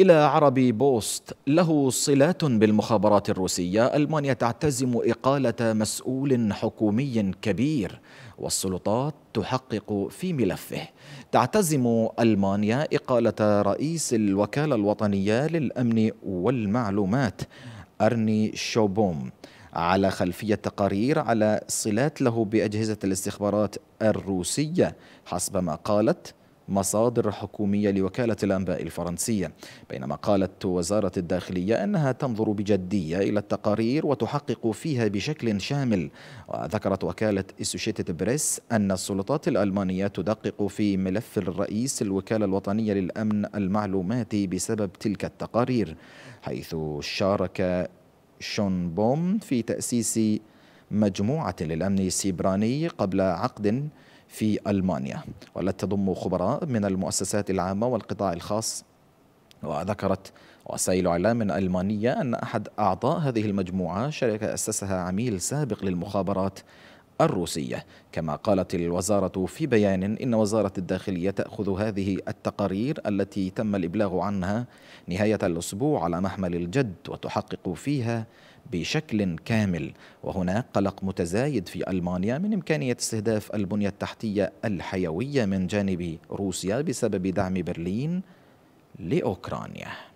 إلى عربي بوست له صلات بالمخابرات الروسية ألمانيا تعتزم إقالة مسؤول حكومي كبير والسلطات تحقق في ملفه تعتزم ألمانيا إقالة رئيس الوكالة الوطنية للأمن والمعلومات أرني شوبوم على خلفية تقارير على صلات له بأجهزة الاستخبارات الروسية حسب ما قالت مصادر حكومية لوكالة الأنباء الفرنسية بينما قالت وزارة الداخلية أنها تنظر بجدية إلى التقارير وتحقق فيها بشكل شامل وذكرت وكالة اسوشيتد بريس أن السلطات الألمانية تدقق في ملف الرئيس الوكالة الوطنية للأمن المعلوماتي بسبب تلك التقارير حيث شارك شون بوم في تأسيس مجموعة للأمن السيبراني قبل عقد في ألمانيا والتي تضم خبراء من المؤسسات العامة والقطاع الخاص وذكرت وسائل إعلام ألمانية أن أحد أعضاء هذه المجموعة شركة أسسها عميل سابق للمخابرات الروسية كما قالت الوزارة في بيان إن وزارة الداخلية تأخذ هذه التقارير التي تم الإبلاغ عنها نهاية الأسبوع على محمل الجد وتحقق فيها بشكل كامل وهناك قلق متزايد في ألمانيا من إمكانية استهداف البنية التحتية الحيوية من جانب روسيا بسبب دعم برلين لأوكرانيا